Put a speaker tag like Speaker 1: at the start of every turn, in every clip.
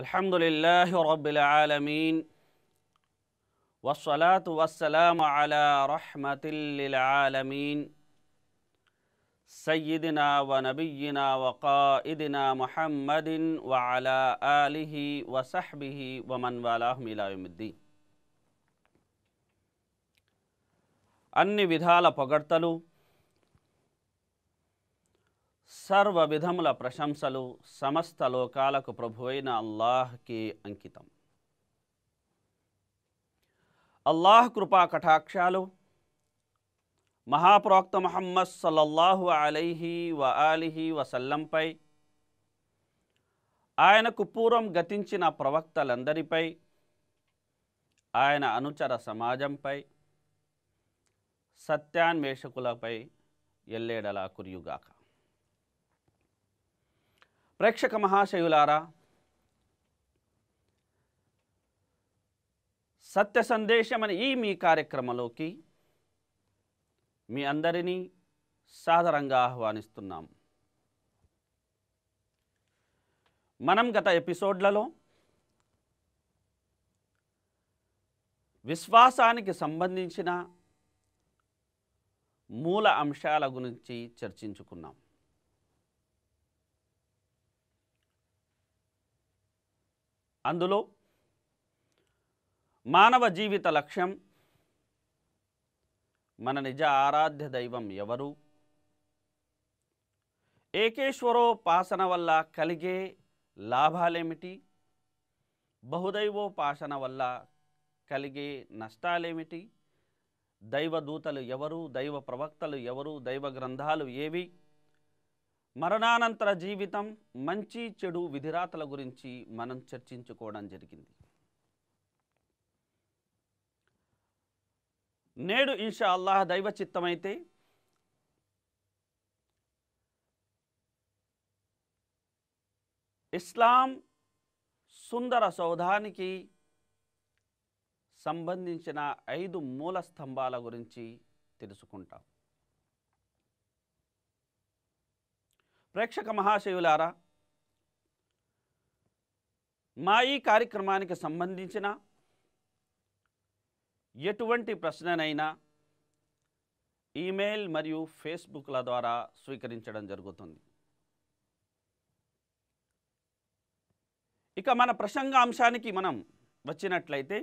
Speaker 1: الحمد لله رب العالمين والصلاة والسلام على رحمة للعالمين سيدنا ونبينا وقائدنا محمد وعلى آله وصحبه ومن والاهم إلى يوم الدين أني విధాల పొగడ్తలు సర్వ విధముల ప్రశంసలు సమస్త లోకాలకు ప్రభువైన అల్లాహ్కి అంకితం అల్లాహ్ కృపా కటాక్షాలు మహాప్రోక్త మహమ్మద్ సల్లల్లాహు అలైహి వ ఆలిహి వసల్లంపై ఆయనకు పూర్వం గతించిన ప్రవక్తలందరిపై ఆయన అనుచర సమాజంపై సత్యాన్వేషకులపై ఎల్లేడలా కురియుగాక ప్రేక్షక మహాశయులారా సత్య సందేశం అనే ఈ మీ కార్యక్రమంలోకి మీ అందరినీ సాదరంగా ఆహ్వానిస్తున్నాం మనం గత ఎపిసోడ్లలో విశ్వాసానికి సంబంధించిన మూల అంశాల గురించి చర్చించుకున్నాం అందులో మానవ జీవిత లక్ష్యం మన నిజ ఆరాధ్య దైవం ఎవరు ఏకేశ్వరోపాసన వల్ల కలిగే లాభాలేమిటి బహుదైవోపాసన వల్ల కలిగే నష్టాలేమిటి దైవదూతలు ఎవరు దైవ ప్రవక్తలు ఎవరు దైవ గ్రంథాలు ఏవి మరణానంతర జీవితం మంచి చెడు విధిరాతల గురించి మనం చర్చించుకోవడం జరిగింది నేడు ఇన్షా అల్లాహ్ దైవ చిత్తమైతే ఇస్లాం సుందర సౌధానికి సంబంధించిన ఐదు మూల స్తంభాల గురించి తెలుసుకుంటాం ప్రేక్షక మహాశయులారా మా ఈ కార్యక్రమానికి సంబంధించిన ఎటువంటి ప్రశ్ననైనా ఈమెయిల్ మరియు ఫేస్బుక్ల ద్వారా స్వీకరించడం జరుగుతుంది ఇక మన ప్రసంగ అంశానికి మనం వచ్చినట్లయితే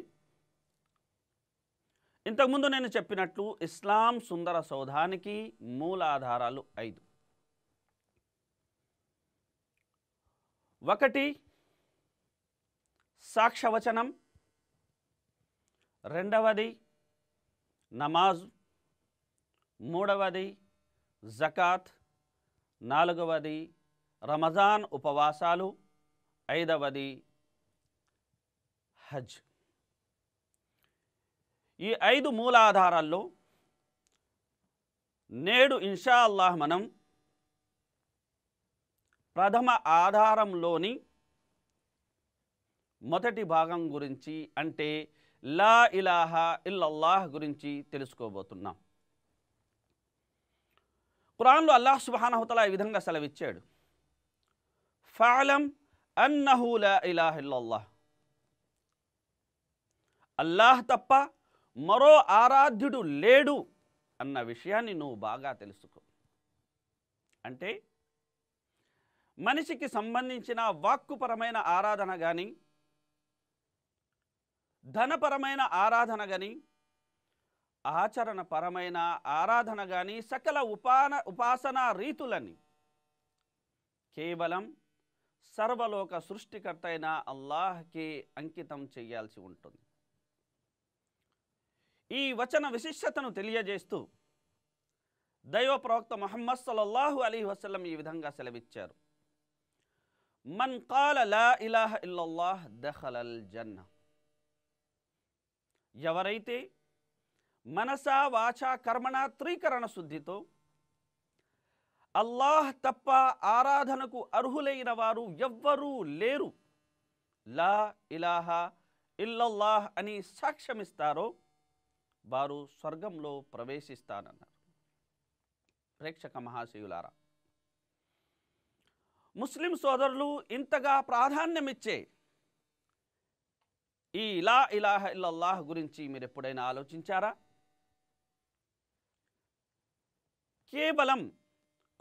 Speaker 1: ఇంతకుముందు నేను చెప్పినట్లు ఇస్లాం సుందర సౌధానికి మూలాధారాలు ఐదు ఒకటి సాక్షవచనం రెండవది నమాజ్ మూడవది జకాత్ నాలుగవది రమజాన్ ఉపవాసాలు ఐదవది హజ్ ఈ ఐదు మూలాధారాల్లో నేడు ఇన్షా అల్లాహ్ మనం ప్రథమ ఆధారంలోని మొదటి భాగం గురించి అంటే లా ఇలాహా ఇల్లల్లాహ్ గురించి తెలుసుకోబోతున్నాం కురాన్లో అల్లాహ్ సుబానహుతల ఈ విధంగా సెలవిచ్చాడు ఫాలం అన్నహు ఇలాహ ఇల్లల్లాహ్ అల్లాహ్ తప్ప మరో ఆరాధ్యుడు లేడు అన్న విషయాన్ని నువ్వు బాగా తెలుసుకో అంటే మనిషికి సంబంధించిన వాక్కుపరమైన ఆరాధన కానీ ధనపరమైన ఆరాధన కానీ ఆచరణపరమైన ఆరాధన కానీ సకల ఉపాన ఉపాసనా రీతులని కేవలం సర్వలోక సృష్టికర్త అయిన అల్లాహకి అంకితం చేయాల్సి ఉంటుంది ఈ వచన విశిష్టతను తెలియజేస్తూ దైవ ప్రవక్త మహమ్మద్ సల్లల్లాహు అలీ వసలం ఈ విధంగా సెలవిచ్చారు మన్ కాల లా ఇలాహ ఇల్లల్లాహ్ దహలల్ జన్న ఎవరైతే మనసా వాచా కర్మణ త్రీకరణ శుద్ధితో అల్లాహ్ తప్ప ఆరాధనకు అర్హులైన వారు ఎవ్వరూ లేరు లా ఇలాహా ఇల్లల్లాహ్ అని సాక్ష్యమిస్తారో వారు స్వర్గంలో ప్రవేశిస్తానన్నారు ప్రేక్షక మహాశయులారా ముస్లిం సోదరులు ఇంతగా ప్రాధాన్యమిచ్చే ఈ ఇలా ఇలాహ ఇల్లల్లాహ్ గురించి మీరు ఎప్పుడైనా ఆలోచించారా కేవలం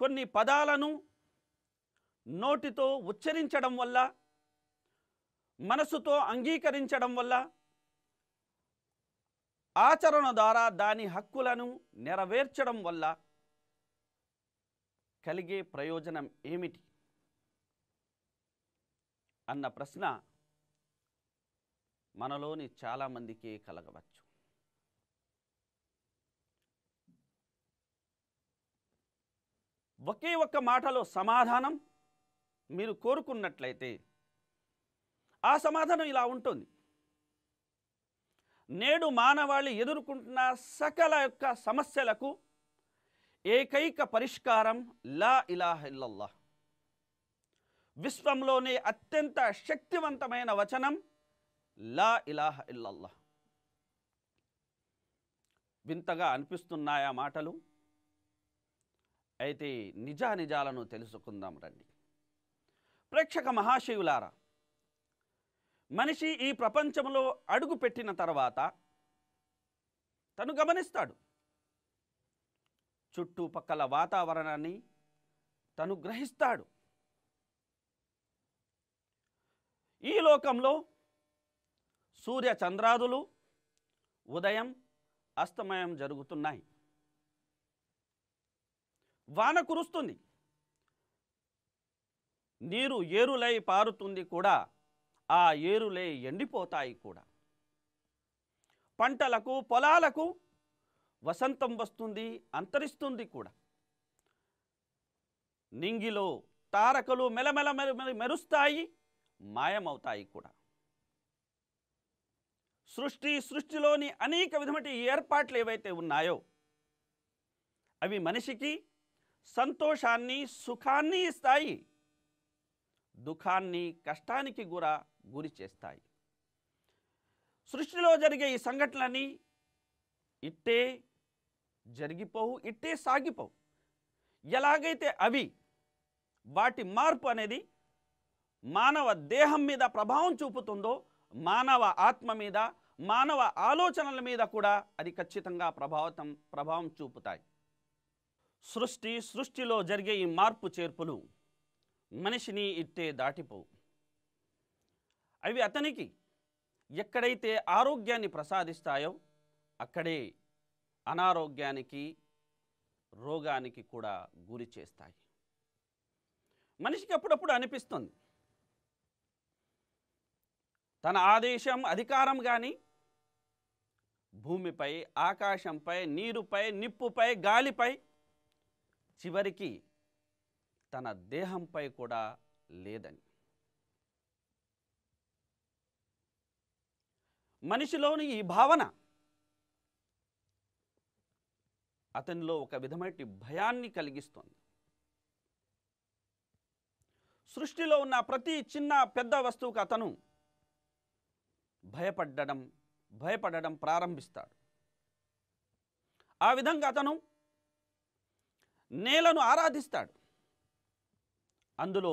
Speaker 1: కొన్ని పదాలను నోటితో ఉచ్చరించడం వల్ల మనసుతో అంగీకరించడం వల్ల ఆచరణ ద్వారా దాని హక్కులను నెరవేర్చడం వల్ల కలిగే ప్రయోజనం ఏమిటి అన్న ప్రశ్న మనలోని చాలామందికి కలగవచ్చు ఒకే ఒక్క మాటలో సమాధానం మీరు కోరుకున్నట్లయితే ఆ సమాధానం ఇలా ఉంటుంది నేడు మానవాళి ఎదుర్కొంటున్న సకల యొక్క సమస్యలకు ఏకైక పరిష్కారం లా ఇలాహ విశ్వంలోనే అత్యంత శక్తివంతమైన వచనం లా ఇలాహ ఇల్లల్లా వింతగా అనిపిస్తున్నాయా మాటలు అయితే నిజానిజాలను తెలుసుకుందాం రండి ప్రేక్షక మహాశివులారా మనిషి ఈ ప్రపంచంలో అడుగుపెట్టిన తర్వాత తను గమనిస్తాడు చుట్టుపక్కల వాతావరణాన్ని తను గ్రహిస్తాడు ఈ లోకంలో సూర్య చంద్రాదులు ఉదయం అస్తమయం జరుగుతున్నాయి వాన కురుస్తుంది నీరు ఏరులై పారుతుంది కూడా ఆ ఏరులై ఎండిపోతాయి కూడా పంటలకు పొలాలకు వసంతం వస్తుంది అంతరిస్తుంది కూడా నింగిలో తారకలు మెలమెల మెరుస్తాయి మాయమవుతాయి కూడా సృష్టి సృష్టిలోని అనేక విధమైన ఏర్పాట్లు ఏవైతే ఉన్నాయో అవి మనిషికి సంతోషాన్ని సుఖాన్ని ఇస్తాయి దుఃఖాన్ని కష్టానికి కూడా గురి చేస్తాయి సృష్టిలో జరిగే ఈ సంఘటనలని ఇట్టే జరిగిపోవు ఇట్టే సాగిపోవు ఎలాగైతే అవి వాటి మార్పు అనేది మానవ దేహం మీద ప్రభావం చూపుతుందో మానవ ఆత్మ మీద మానవ ఆలోచనల మీద కూడా అది ఖచ్చితంగా ప్రభావితం ప్రభావం చూపుతాయి సృష్టి సృష్టిలో జరిగే ఈ మార్పు చేర్పులు మనిషిని ఇట్టే దాటిపోవు అవి అతనికి ఎక్కడైతే ఆరోగ్యాన్ని ప్రసాదిస్తాయో అక్కడే అనారోగ్యానికి రోగానికి కూడా గురి చేస్తాయి మనిషికి అప్పుడప్పుడు అనిపిస్తుంది తన ఆదేశం అధికారం కానీ భూమిపై ఆకాశంపై నీరుపై నిప్పుపై గాలిపై చివరికి తన దేహంపై కూడా లేదని మనిషిలోని ఈ భావన అతనిలో ఒక విధమైన భయాన్ని కలిగిస్తోంది సృష్టిలో ఉన్న ప్రతి చిన్న పెద్ద వస్తువుకు అతను భయపడ్డడం భయపడడం ప్రారంభిస్తాడు ఆ విధంగా అతను నేలను ఆరాధిస్తాడు అందులో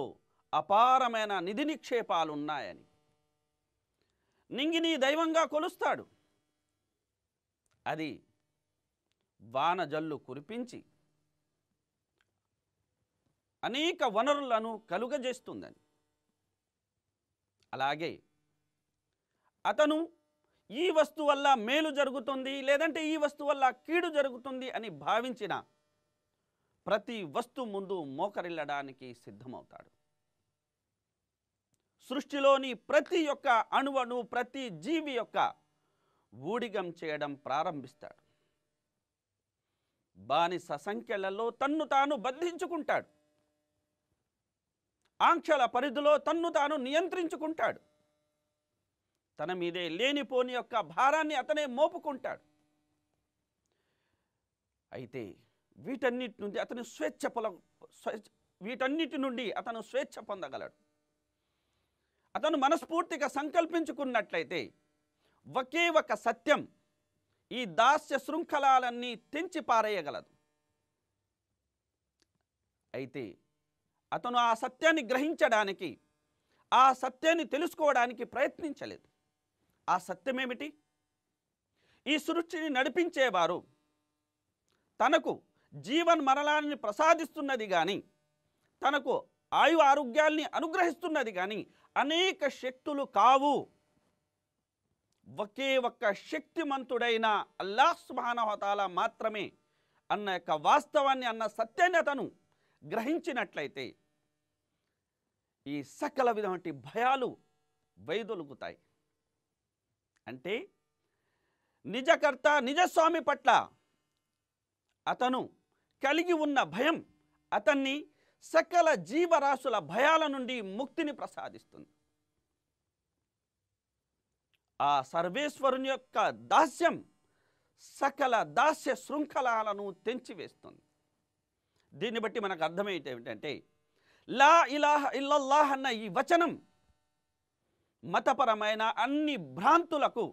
Speaker 1: అపారమైన నిధి నిక్షేపాలు ఉన్నాయని నింగిని దైవంగా కొలుస్తాడు అది వాన జల్లు కురిపించి అనేక వనరులను కలుగజేస్తుందని అలాగే అతను ఈ వస్తువు వల్ల మేలు జరుగుతుంది లేదంటే ఈ వస్తువు వల్ల కీడు జరుగుతుంది అని భావించిన ప్రతి వస్తువు ముందు మోకరిల్లడానికి సిద్ధమవుతాడు సృష్టిలోని ప్రతి యొక్క అణువను ప్రతి జీవి యొక్క ఊడిగం చేయడం ప్రారంభిస్తాడు బానిస సంఖ్యలలో తన్ను తాను బంధించుకుంటాడు ఆంక్షల పరిధిలో తన్ను తాను నియంత్రించుకుంటాడు తన మీదే లేనిపోని యొక్క భారాన్ని అతనే మోపుకుంటాడు అయితే వీటన్నిటి నుండి అతను స్వేచ్ఛ పొల వీటన్నిటి నుండి అతను స్వేచ్ఛ పొందగలడు అతను మనస్ఫూర్తిగా సంకల్పించుకున్నట్లయితే ఒకే ఒక సత్యం ఈ దాస్య శృంఖలాలన్నీ తెంచి పారేయగలదు అయితే అతను ఆ సత్యాన్ని గ్రహించడానికి ఆ సత్యాన్ని తెలుసుకోవడానికి ప్రయత్నించలేదు ఆ సత్యమేమిటి ఈ సృష్టిని నడిపించేవారు తనకు జీవన్ మరణాన్ని ప్రసాదిస్తున్నది కానీ తనకు ఆయు ఆరోగ్యాల్ని అనుగ్రహిస్తున్నది కానీ అనేక శక్తులు కావు ఒకే ఒక్క శక్తిమంతుడైన అల్లాహ్ సుబానవతాల మాత్రమే అన్న యొక్క వాస్తవాన్ని అన్న సత్యన్యతను గ్రహించినట్లయితే ఈ సకల విధమంటి భయాలు వైదొలుగుతాయి అంటే నిజకర్త నిజస్వామి పట్ల అతను కలిగి ఉన్న భయం అతన్ని సకల జీవరాశుల భయాల నుండి ముక్తిని ప్రసాదిస్తుంది ఆ సర్వేశ్వరుని యొక్క దాస్యం సకల దాస్య శృంఖలాలను తెంచివేస్తుంది దీన్ని బట్టి మనకు అర్థమయ్యేది లా ఇలాహ ఇల్లల్లాహ్ అన్న ఈ వచనం మతపరమైన అన్ని భ్రాంతులకు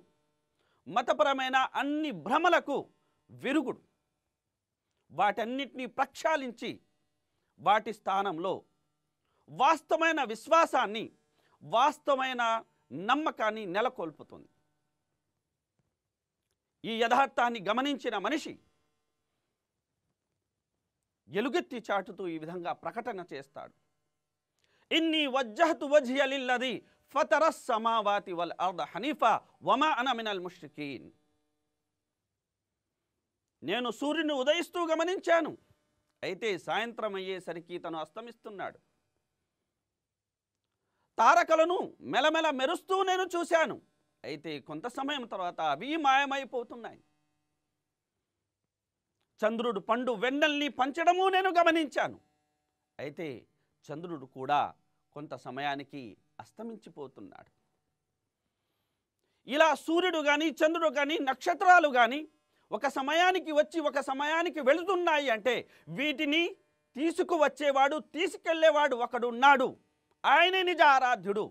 Speaker 1: మతపరమైన అన్ని భ్రమలకు విరుగుడు వాటన్నిటినీ ప్రక్షాళించి వాటి స్థానంలో వాస్తవమైన విశ్వాసాన్ని వాస్తవమైన నమ్మకాన్ని నెలకొల్పుతుంది ఈ యథార్థాన్ని గమనించిన మనిషి ఎలుగెత్తి చాటుతూ ఈ విధంగా ప్రకటన చేస్తాడు ఇన్ని వజ్జహతు వజ్హలిల్లది ఫతర సమావాతి వల్ అర్ద హనీఫా వమా అన మినల్ ముష్రికీన్ నేను సూర్యుని ఉదయిస్తూ గమనించాను అయితే సాయంత్రం అయ్యేసరికి తను అస్తమిస్తున్నాడు తారకలను మెలమెల మెరుస్తూ నేను చూశాను అయితే కొంత సమయం తర్వాత అవి మాయమైపోతున్నాయి చంద్రుడు పండు వెన్నెల్ని పంచడము నేను గమనించాను అయితే చంద్రుడు కూడా కొంత సమయానికి అస్తమించిపోతున్నాడు ఇలా సూర్యుడు కానీ చంద్రుడు కానీ నక్షత్రాలు కానీ ఒక సమయానికి వచ్చి ఒక సమయానికి వెళుతున్నాయి అంటే వీటిని తీసుకువచ్చేవాడు తీసుకెళ్లేవాడు ఒకడున్నాడు ఆయనే నిజ ఆరాధ్యుడు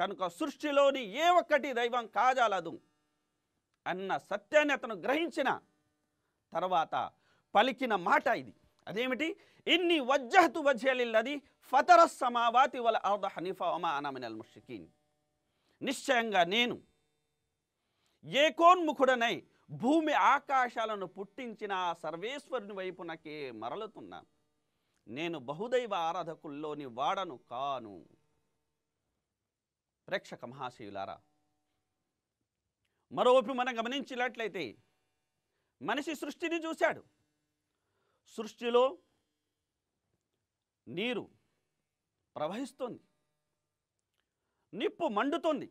Speaker 1: కనుక సృష్టిలోని ఏ ఒక్కటి దైవం కాజాలదు అన్న సత్యాన్ని అతను గ్రహించిన తర్వాత పలికిన మాట ఇది అదేమిటి ఇన్ని వజ్జహతు వజ్జలిల్లది ఫతరస్సమావాతి వల అర్ద హనీఫా ఒమా అనామినల్ ముషికీన్ నిశ్చయంగా నేను ఏకోన్ముఖుడనై భూమి ఆకాశాలను పుట్టించిన ఆ సర్వేశ్వరుని వైపు నాకే నేను బహుదైవ ఆరాధకుల్లోని వాడను కాను ప్రేక్షక మహాశయులారా మరోవైపు మనం గమనించినట్లయితే మనిషి సృష్టిని చూశాడు సృష్టిలో నీరు ప్రవహిస్తోంది నిప్పు మండుతోంది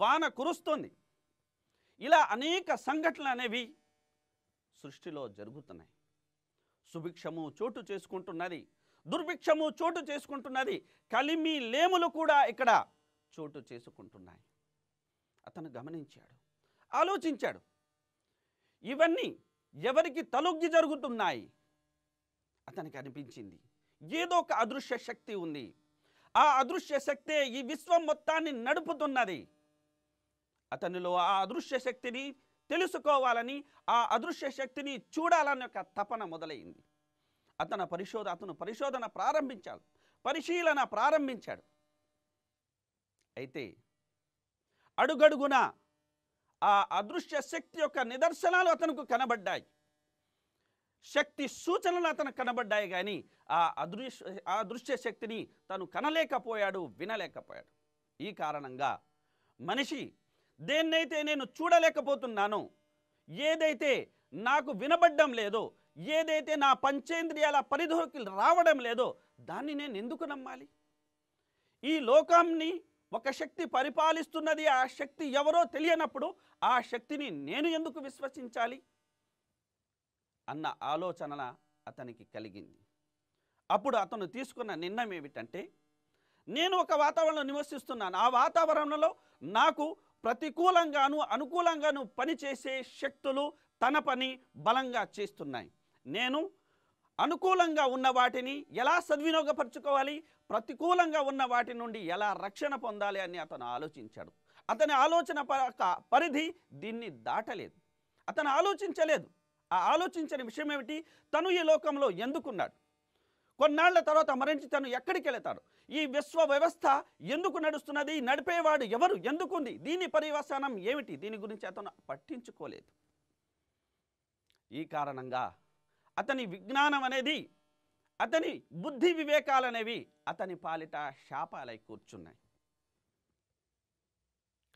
Speaker 1: వాన కురుస్తోంది ఇలా అనేక సంఘటనలు అనేవి సృష్టిలో జరుగుతున్నాయి సుభిక్షము చోటు చేసుకుంటున్నది దుర్భిక్షము చోటు చేసుకుంటున్నది కలిమి లేములు కూడా ఇక్కడ చోటు చేసుకుంటున్నాయి అతను గమనించాడు ఆలోచించాడు ఇవన్నీ ఎవరికి తలొగ్గి జరుగుతున్నాయి అతనికి అనిపించింది ఏదో ఒక అదృశ్య శక్తి ఉంది ఆ అదృశ్య శక్తే ఈ విశ్వం మొత్తాన్ని నడుపుతున్నది అతనిలో ఆ అదృశ్య శక్తిని తెలుసుకోవాలని ఆ అదృశ్య శక్తిని చూడాలని ఒక తపన మొదలైంది అతను పరిశోధ అతను పరిశోధన ప్రారంభించాడు పరిశీలన ప్రారంభించాడు అయితే అడుగడుగున ఆ అదృశ్య శక్తి యొక్క నిదర్శనాలు అతనికి కనబడ్డాయి శక్తి సూచనలు అతను కనబడ్డాయి కానీ ఆ అదృశ్య అదృశ్య శక్తిని తను కనలేకపోయాడు వినలేకపోయాడు ఈ కారణంగా మనిషి దేన్నైతే నేను చూడలేకపోతున్నానో ఏదైతే నాకు వినబడ్డం లేదో ఏదైతే నా పంచేంద్రియాల పరిధిలోకి రావడం లేదో దాన్ని నేను ఎందుకు నమ్మాలి ఈ లోకాన్ని ఒక శక్తి పరిపాలిస్తున్నది ఆ శక్తి ఎవరో తెలియనప్పుడు ఆ శక్తిని నేను ఎందుకు విశ్వసించాలి అన్న ఆలోచన అతనికి కలిగింది అప్పుడు అతను తీసుకున్న నిర్ణయం ఏమిటంటే నేను ఒక వాతావరణంలో నివసిస్తున్నాను ఆ వాతావరణంలో నాకు ప్రతికూలంగాను అనుకూలంగాను పనిచేసే శక్తులు తన పని బలంగా చేస్తున్నాయి నేను అనుకూలంగా ఉన్న వాటిని ఎలా సద్వినియోగపరచుకోవాలి ప్రతికూలంగా ఉన్న వాటి నుండి ఎలా రక్షణ పొందాలి అని అతను ఆలోచించాడు అతని ఆలోచన పరిధి దీన్ని దాటలేదు అతను ఆలోచించలేదు ఆ ఆలోచించని విషయం ఏమిటి తను ఈ లోకంలో ఎందుకున్నాడు కొన్నాళ్ల తర్వాత మరణించి తను ఎక్కడికి వెళతాడు ఈ విశ్వ వ్యవస్థ ఎందుకు నడుస్తున్నది నడిపేవాడు ఎవరు ఎందుకుంది దీని పరివసానం ఏమిటి దీని గురించి అతను పట్టించుకోలేదు ఈ కారణంగా అతని విజ్ఞానం అనేది అతని బుద్ధి వివేకాలనేవి అతని పాలిట శాపాలై కూర్చున్నాయి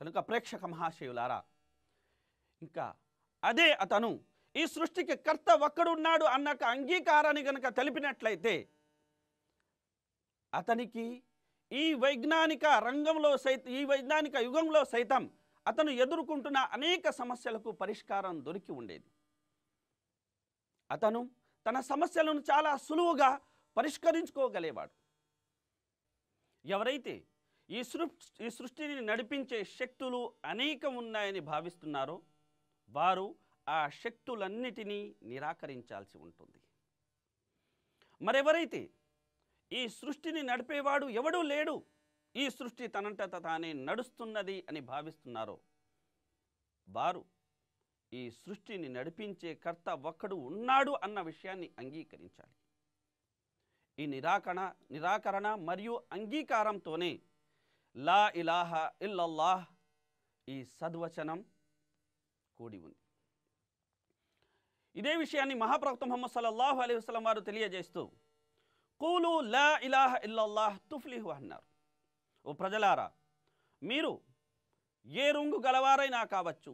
Speaker 1: కనుక ప్రేక్షక మహాశివులారా ఇంకా అదే అతను ఈ సృష్టికి కర్త ఒక్కడున్నాడు అన్న అంగీకారాన్ని గనక తెలిపినట్లయితే అతనికి ఈ వైజ్ఞానిక రంగంలో సైతం ఈ వైజ్ఞానిక యుగంలో సైతం అతను ఎదుర్కొంటున్న అనేక సమస్యలకు పరిష్కారం దొరికి ఉండేది అతను తన సమస్యలను చాలా సులువుగా పరిష్కరించుకోగలేవాడు ఎవరైతే ఈ సృష్టి ఈ సృష్టిని నడిపించే శక్తులు అనేకం ఉన్నాయని భావిస్తున్నారో వారు ఆ శక్తులన్నిటినీ నిరాకరించాల్సి ఉంటుంది మరెవరైతే ఈ సృష్టిని నడిపేవాడు ఎవడూ లేడు ఈ సృష్టి తనంట తానే నడుస్తున్నది అని భావిస్తున్నారో వారు ఈ సృష్టిని నడిపించే కర్త ఒక్కడు ఉన్నాడు అన్న విషయాన్ని అంగీకరించాలి ఈ నిరాకరణ నిరాకరణ మరియు అంగీకారంతోనే లా ఇలాహ ఇల్లల్లాహ్ ఈ సద్వచనం కూడి ఉంది ఇదే విషయాన్ని మహాప్రవక్త ముహమ్మద్ సల్లల్లాహు అలైహి వసలం వారు తెలియజేస్తూ కూలు లా ఇలాహ ఇల్లల్లాహ్ తుఫ్లిహు అన్నారు ఓ ప్రజలారా మీరు ఏ రంగు గలవారైనా కావచ్చు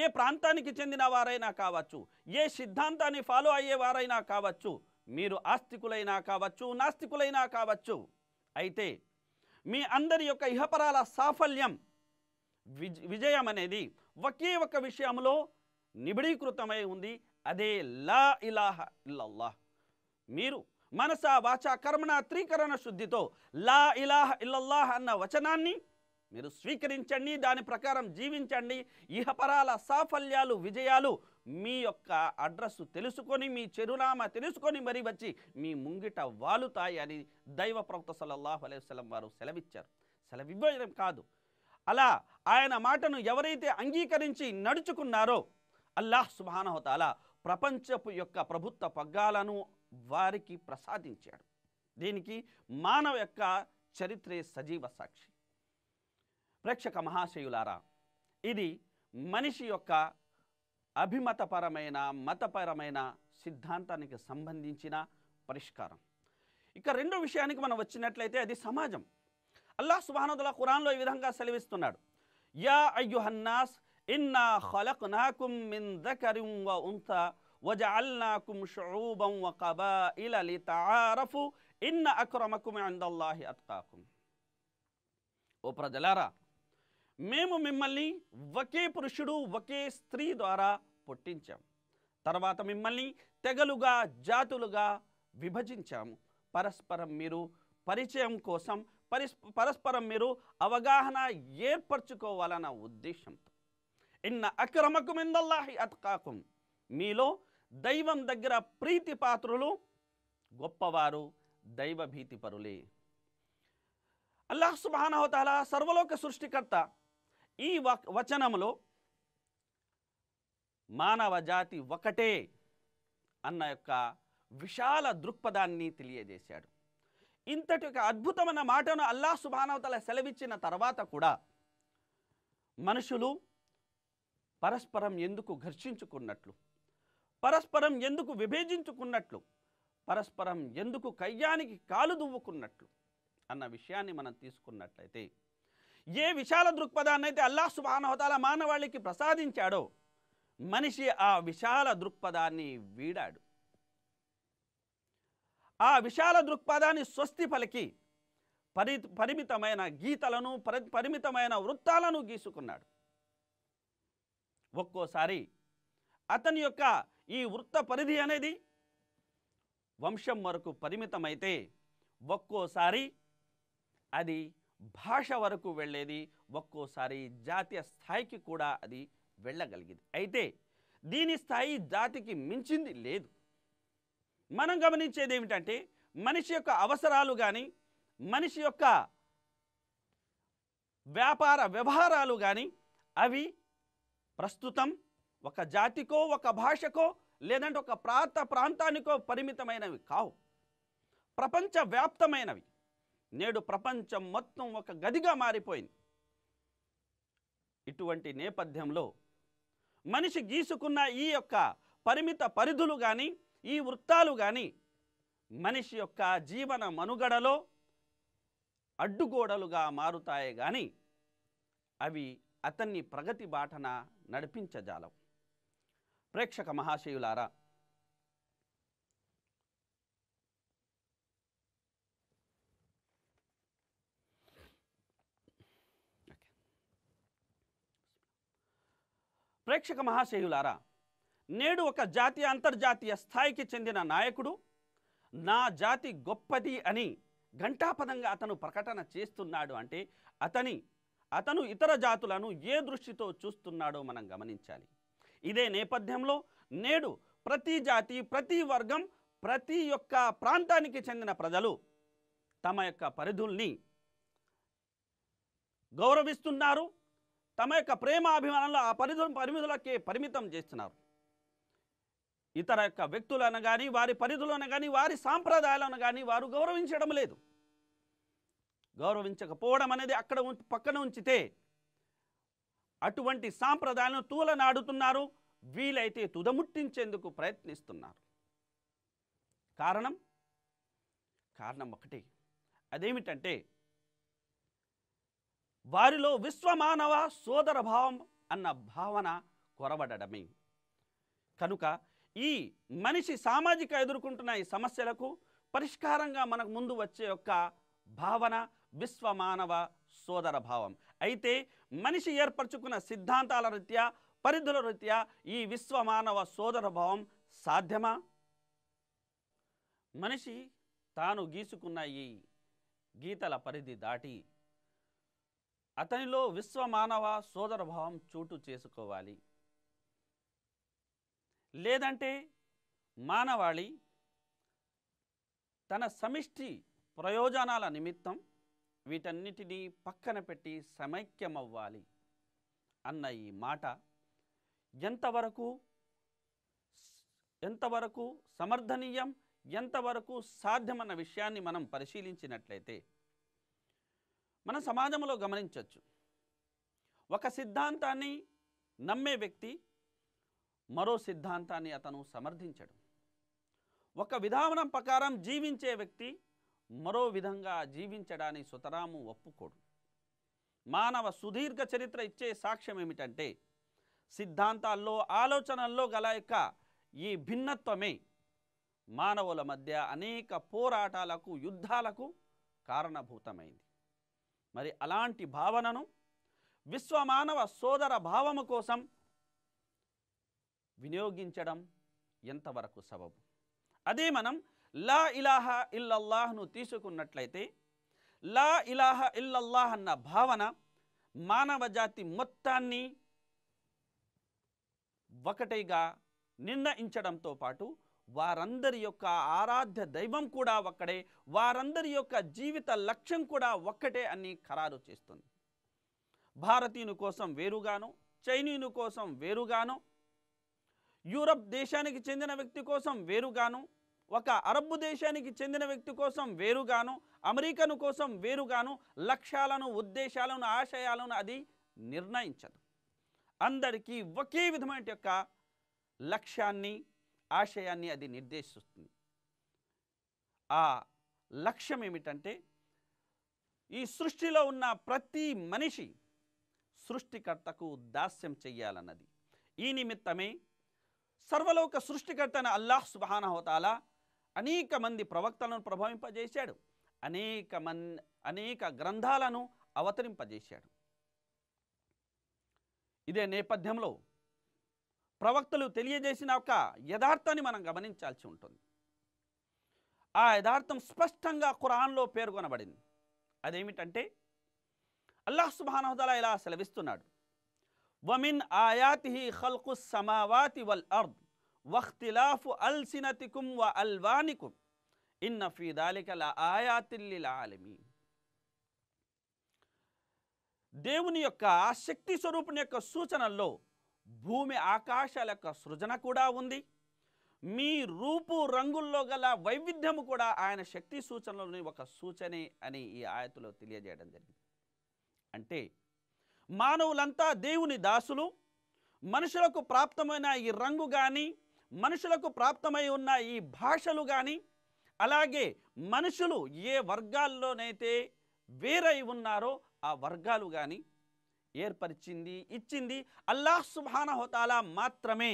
Speaker 1: ఏ ప్రాంతానికి చెందిన వారైనా కావచ్చు ఏ సిద్ధాంతాన్ని ఫాలో అయ్యేవారైనా కావచ్చు మీరు ఆస్తికులైనా కావచ్చు నాస్తికులైనా కావచ్చు అయితే మీ అందరి యొక్క ఇహపరాల సాఫల్యం విజయం అనేది ఒకే ఒక విషయంలో నిబిడీకృతమై ఉంది అదే లా ఇలాహ ఇల్లల్లాహ్ మీరు మనస వాచ కర్మణ త్రీకరణ శుద్ధితో లా ఇలాహ ఇల్లల్లాహ్ అన్న వచనాన్ని మీరు స్వీకరించండి దాని ప్రకారం జీవించండి ఇహపరాల సాఫల్యాలు విజయాలు మీ యొక్క అడ్రస్ తెలుసుకొని మీ చిరునామా తెలుసుకొని మరీ వచ్చి మీ ముంగిట వాలుతాయి అని దైవ ప్రవక్త సల్లల్లాహు అలైవలం వారు సెలవిచ్చారు సెలవివ్వడం కాదు అలా ఆయన మాటను ఎవరైతే అంగీకరించి నడుచుకున్నారో అల్లాహ్ సుబానహోతాలా ప్రపంచపు యొక్క ప్రభుత్వ పగ్గాలను వారికి ప్రసాదించాడు దీనికి మానవ యొక్క చరిత్రే సజీవ సాక్షి ప్రేక్షక మహాశయులారా ఇది మనిషి యొక్క అభిమతపరమైన మతపరమైన సిద్ధాంతానికి సంబంధించిన పరిష్కారం ఇక రెండో విషయానికి మనం వచ్చినట్లయితే అది సమాజం అల్లాహ్ సుబానుద్దుల ఖురాన్లో ఈ విధంగా సెలవిస్తున్నాడు యా అయ్యుహన్నాస్ ఇన్నా ఖలక్నాకుం మిన్ దకరిం వ వజ వజఅల్నాకుం షుఊబం వ కబాయిల తారఫు ఇన్న అక్రమకుం అందల్లాహి అత్కాకుం ఓ ప్రజలారా మేము మిమ్మల్ని ఒకే పురుషుడు ఒకే స్త్రీ ద్వారా పుట్టించాం తర్వాత మిమ్మల్ని తెగలుగా జాతులుగా విభజించాము పరస్పరం మీరు పరిచయం కోసం పరిస్ పరస్పరం మీరు అవగాహన ఏర్పరచుకోవాలన్న ఉద్దేశంతో ఇన్న అక్రమకుమిందల్లాహి అత్కాకుం మీలో దైవం దగ్గర ప్రీతి పాత్రులు గొప్పవారు దైవభీతి పరులే అల్లాహ్ సుబానవతాల సర్వలోక సృష్టికర్త ఈ వచనంలో మానవ జాతి ఒకటే అన్న యొక్క విశాల దృక్పథాన్ని తెలియజేశాడు ఇంతటి ఒక అద్భుతమైన మాటను అల్లా సుబానవతల సెలవిచ్చిన తర్వాత కూడా మనుషులు పరస్పరం ఎందుకు ఘర్షించుకున్నట్లు పరస్పరం ఎందుకు విభేజించుకున్నట్లు పరస్పరం ఎందుకు కయ్యానికి కాలు దువ్వుకున్నట్లు అన్న విషయాన్ని మనం తీసుకున్నట్లయితే ఏ విశాల దృక్పథాన్ని అయితే అల్లా సుబానహోతాల మానవాళికి ప్రసాదించాడో మనిషి ఆ విశాల దృక్పథాన్ని వీడాడు ఆ విశాల దృక్పథాన్ని స్వస్తి పలికి పరి పరిమితమైన గీతలను పరిమితమైన వృత్తాలను గీసుకున్నాడు ఒక్కోసారి అతని యొక్క ఈ వృత్త పరిధి అనేది వంశం వరకు పరిమితమైతే ఒక్కోసారి అది భాష వరకు వెళ్ళేది ఒక్కోసారి జాతీయ స్థాయికి కూడా అది వెళ్ళగలిగింది అయితే దీని స్థాయి జాతికి మించింది లేదు మనం గమనించేది ఏమిటంటే మనిషి యొక్క అవసరాలు కానీ మనిషి యొక్క వ్యాపార వ్యవహారాలు కానీ అవి ప్రస్తుతం ఒక జాతికో ఒక భాషకో లేదంటే ఒక ప్రాంత ప్రాంతానికో పరిమితమైనవి కావు ప్రపంచవ్యాప్తమైనవి నేడు ప్రపంచం మొత్తం ఒక గదిగా మారిపోయింది ఇటువంటి నేపథ్యంలో మనిషి గీసుకున్న ఈ యొక్క పరిమిత పరిధులు కానీ ఈ వృత్తాలు కానీ మనిషి యొక్క జీవన మనుగడలో అడ్డుగోడలుగా మారుతాయి కానీ అవి అతన్ని ప్రగతి బాటన నడిపించజాలవు ప్రేక్షక మహాశయులారా ప్రేక్షక మహాశయులారా నేడు ఒక జాతీయ అంతర్జాతీయ స్థాయికి చెందిన నాయకుడు నా జాతి గొప్పది అని ఘంటాపదంగా అతను ప్రకటన చేస్తున్నాడు అంటే అతని అతను ఇతర జాతులను ఏ దృష్టితో చూస్తున్నాడో మనం గమనించాలి ఇదే నేపథ్యంలో నేడు ప్రతి జాతి ప్రతి వర్గం ప్రతి యొక్క ప్రాంతానికి చెందిన ప్రజలు తమ యొక్క పరిధుల్ని గౌరవిస్తున్నారు తమ యొక్క ప్రేమాభిమానంలో ఆ పరిధు పరిమితులకే పరిమితం చేస్తున్నారు ఇతర యొక్క వ్యక్తులను కానీ వారి పరిధులను కానీ వారి సాంప్రదాయాలను కానీ వారు గౌరవించడం లేదు గౌరవించకపోవడం అనేది అక్కడ పక్కన ఉంచితే అటువంటి సాంప్రదాయాలను తూలనాడుతున్నారు వీలైతే తుదముట్టించేందుకు ప్రయత్నిస్తున్నారు కారణం కారణం ఒకటి అదేమిటంటే వారిలో విశ్వమానవ సోదర భావం అన్న భావన కొరవడమే కనుక ఈ మనిషి సామాజిక ఎదుర్కొంటున్న ఈ సమస్యలకు పరిష్కారంగా మనకు ముందు వచ్చే యొక్క భావన విశ్వమానవ సోదర భావం అయితే మనిషి ఏర్పరచుకున్న సిద్ధాంతాల రీత్యా పరిధుల రీత్యా ఈ విశ్వమానవ సోదర భావం సాధ్యమా మనిషి తాను గీసుకున్న ఈ గీతల పరిధి దాటి అతనిలో విశ్వమానవ సోదర భావం చోటు చేసుకోవాలి లేదంటే మానవాళి తన సమిష్టి ప్రయోజనాల నిమిత్తం వీటన్నిటినీ పక్కన పెట్టి సమైక్యమవ్వాలి అన్న ఈ మాట ఎంతవరకు ఎంతవరకు సమర్థనీయం ఎంతవరకు సాధ్యమన్న విషయాన్ని మనం పరిశీలించినట్లయితే మన సమాజంలో గమనించవచ్చు ఒక సిద్ధాంతాన్ని నమ్మే వ్యక్తి మరో సిద్ధాంతాన్ని అతను సమర్థించడం ఒక విధానం ప్రకారం జీవించే వ్యక్తి మరో విధంగా జీవించడానికి సుతరాము ఒప్పుకోడు మానవ సుదీర్ఘ చరిత్ర ఇచ్చే సాక్ష్యం ఏమిటంటే సిద్ధాంతాల్లో ఆలోచనల్లో గల యొక్క ఈ భిన్నత్వమే మానవుల మధ్య అనేక పోరాటాలకు యుద్ధాలకు కారణభూతమైంది మరి అలాంటి భావనను విశ్వమానవ సోదర భావము కోసం వినియోగించడం ఎంతవరకు సబబు అదే మనం లా ఇలాహ ఇల్లల్లాహ్ను తీసుకున్నట్లయితే లా ఇలాహ ఇల్లల్లాహ్ అన్న భావన మానవ జాతి మొత్తాన్ని ఒకటిగా నిర్ణయించడంతో పాటు వారందరి యొక్క ఆరాధ్య దైవం కూడా ఒక్కడే వారందరి యొక్క జీవిత లక్ష్యం కూడా ఒక్కటే అని ఖరారు చేస్తుంది భారతీయుని కోసం వేరుగాను చైనీయుని కోసం వేరుగాను యూరప్ దేశానికి చెందిన వ్యక్తి కోసం వేరుగాను ఒక అరబ్ దేశానికి చెందిన వ్యక్తి కోసం వేరుగాను అమెరికను కోసం వేరుగాను లక్ష్యాలను ఉద్దేశాలను ఆశయాలను అది నిర్ణయించదు అందరికీ ఒకే విధమైన యొక్క లక్ష్యాన్ని ఆశయాన్ని అది నిర్దేశిస్తుంది ఆ లక్ష్యం ఏమిటంటే ఈ సృష్టిలో ఉన్న ప్రతి మనిషి సృష్టికర్తకు దాస్యం చెయ్యాలన్నది ఈ నిమిత్తమే సర్వలోక సృష్టికర్తన అల్లాహ్ సుబానహోతాలా అనేక మంది ప్రవక్తలను ప్రభావింపజేశాడు అనేక మంది అనేక గ్రంథాలను అవతరింపజేశాడు ఇదే నేపథ్యంలో ప్రవక్తలు తెలియజేసిన ఒక యథార్థాన్ని మనం గమనించాల్సి ఉంటుంది ఆ యథార్థం స్పష్టంగా ఖురాన్లో పేర్కొనబడింది అదేమిటంటే అల్లాహ్ సుబానహదలా ఇలా సెలవిస్తున్నాడు వమిన్ ఆయాతిహి ఖల్కు సమావాతి వల్ అర్ద్ వఖ్తిలాఫు అల్సినతికుం వ అల్వానికుం ఇన్న ఫీదాలికల ఆయాతిల్లిల ఆలమీ దేవుని యొక్క శక్తి స్వరూపుని యొక్క సూచనల్లో భూమి ఆకాశాల యొక్క సృజన కూడా ఉంది మీ రూపు రంగుల్లో గల వైవిధ్యము కూడా ఆయన శక్తి సూచనలోని ఒక సూచనే అని ఈ ఆయతలో తెలియజేయడం జరిగింది అంటే మానవులంతా దేవుని దాసులు మనుషులకు ప్రాప్తమైన ఈ రంగు కానీ మనుషులకు ప్రాప్తమై ఉన్న ఈ భాషలు కానీ అలాగే మనుషులు ఏ వర్గాల్లోనైతే వేరై ఉన్నారో ఆ వర్గాలు కానీ ఏర్పరిచింది ఇచ్చింది అల్లాహ్ హోతాలా మాత్రమే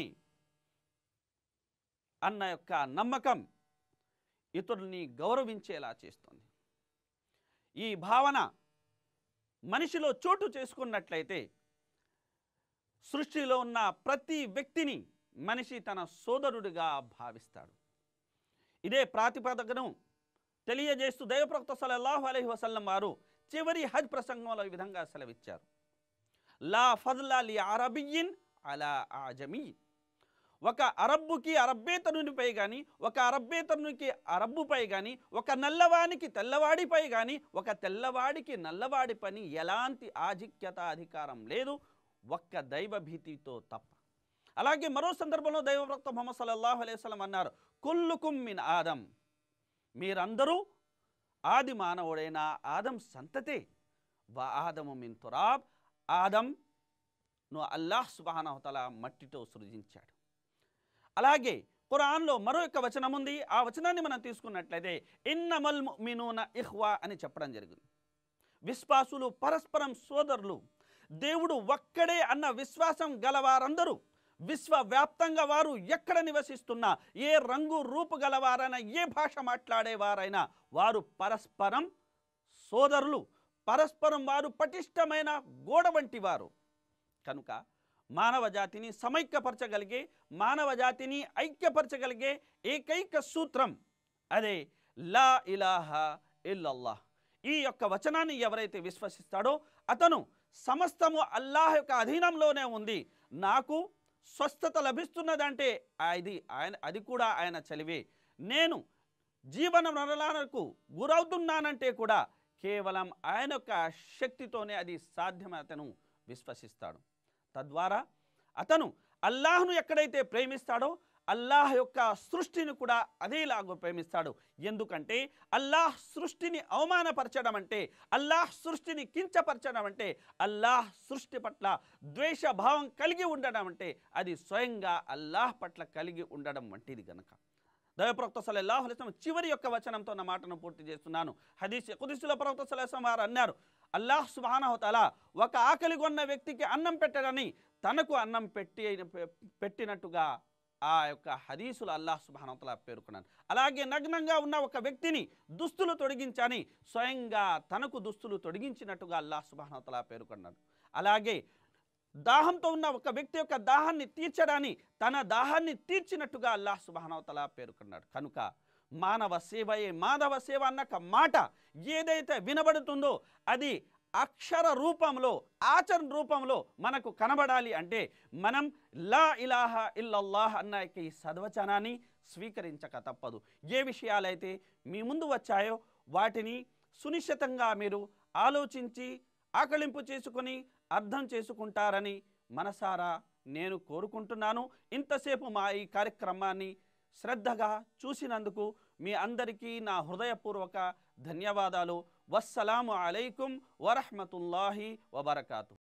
Speaker 1: అన్న యొక్క నమ్మకం ఇతరుల్ని గౌరవించేలా చేస్తుంది ఈ భావన మనిషిలో చోటు చేసుకున్నట్లయితే సృష్టిలో ఉన్న ప్రతి వ్యక్తిని మనిషి తన సోదరుడిగా భావిస్తాడు ఇదే ప్రాతిపదికను తెలియజేస్తూ దైవప్రక్త సలల్లాహు అలహి వసల్లం వారు చివరి హజ్ ప్రసంగంలో ఈ విధంగా సెలవిచ్చారు లా ఫజ్లాలి లి అలా ఆజమీ ఒక అరబ్బుకి అరబ్బేతరునిపై కానీ ఒక అరబ్బేతరునికి అరబ్బుపై కానీ ఒక నల్లవానికి తెల్లవాడిపై కానీ ఒక తెల్లవాడికి నల్లవాడి పని ఎలాంటి ఆధిక్యత అధికారం లేదు ఒక్క దైవభీతితో తప్ప అలాగే మరో సందర్భంలో దైవవ్రత మొహమ్మద్ సల్లాహు అలైవలం అన్నారు కుల్లు మిన్ ఆదం మీరందరూ ఆది మానవుడైన ఆదం సంతతి వా ఆదము మిన్ తురాబ్ ఆదం ను అల్లాహ్ సుబానవతల మట్టితో సృజించాడు అలాగే ఖురాన్లో మరో యొక్క వచనం ఉంది ఆ వచనాన్ని మనం తీసుకున్నట్లయితే ఇన్నమల్ మినూన ఇహ్వా అని చెప్పడం జరిగింది విశ్వాసులు పరస్పరం సోదరులు దేవుడు ఒక్కడే అన్న విశ్వాసం గలవారందరూ విశ్వవ్యాప్తంగా వారు ఎక్కడ నివసిస్తున్నా ఏ రంగు రూపు గలవారైనా ఏ భాష మాట్లాడేవారైనా వారు పరస్పరం సోదరులు పరస్పరం వారు పటిష్టమైన గోడ వంటి వారు కనుక మానవ జాతిని సమైక్యపరచగలిగే మానవ జాతిని ఐక్యపరచగలిగే ఏకైక సూత్రం అదే లా ఇలాహ ఇల్లల్లాహ్ ఈ యొక్క వచనాన్ని ఎవరైతే విశ్వసిస్తాడో అతను సమస్తము అల్లాహ్ యొక్క అధీనంలోనే ఉంది నాకు స్వస్థత లభిస్తున్నదంటే అది ఆయన అది కూడా ఆయన చలివే నేను జీవన మరణాలకు గురవుతున్నానంటే కూడా కేవలం ఆయన యొక్క శక్తితోనే అది సాధ్యమతను అతను విశ్వసిస్తాడు తద్వారా అతను అల్లాహ్ను ఎక్కడైతే ప్రేమిస్తాడో అల్లాహ్ యొక్క సృష్టిని కూడా అదేలాగా ప్రేమిస్తాడు ఎందుకంటే అల్లాహ్ సృష్టిని అవమానపరచడం అంటే అల్లాహ్ సృష్టిని కించపరచడం అంటే అల్లాహ్ సృష్టి పట్ల ద్వేషభావం కలిగి ఉండడం అంటే అది స్వయంగా అల్లాహ్ పట్ల కలిగి ఉండడం వంటిది గనక దయప్రవక్త సలల్లాహు అలైస్లం చివరి యొక్క వచనంతో నా మాటను పూర్తి చేస్తున్నాను హదీస్ కుదిసుల ప్రవక్త సలహం వారు అన్నారు అల్లాహ్ సుబానహతల ఒక ఆకలిగొన్న వ్యక్తికి అన్నం పెట్టడని తనకు అన్నం పెట్టి పెట్టినట్టుగా ఆ యొక్క హదీసులు అల్లాహ సుబానతలా పేర్కొన్నాను అలాగే నగ్నంగా ఉన్న ఒక వ్యక్తిని దుస్తులు తొడిగించని స్వయంగా తనకు దుస్తులు తొడిగించినట్టుగా అల్లాహ్ సుబానతలా పేర్కొన్నాడు అలాగే దాహంతో ఉన్న ఒక వ్యక్తి యొక్క దాహాన్ని తీర్చడాన్ని తన దాహాన్ని తీర్చినట్టుగా అల్లాహ్ సుబానవతలా పేర్కొన్నాడు కనుక మానవ సేవయే మాధవ సేవ అన్న మాట ఏదైతే వినబడుతుందో అది అక్షర రూపంలో ఆచరణ రూపంలో మనకు కనబడాలి అంటే మనం లా ఇలాహ ఇల్లల్లాహ్ అన్న ఈ సద్వచనాన్ని స్వీకరించక తప్పదు ఏ విషయాలైతే మీ ముందు వచ్చాయో వాటిని సునిశ్చితంగా మీరు ఆలోచించి ఆకలింపు చేసుకొని అర్థం చేసుకుంటారని మనసారా నేను కోరుకుంటున్నాను ఇంతసేపు మా ఈ కార్యక్రమాన్ని శ్రద్ధగా చూసినందుకు మీ అందరికీ నా హృదయపూర్వక ధన్యవాదాలు వస్సలాము అలైకుం వరహమతుల్లాహి వబర్కాతు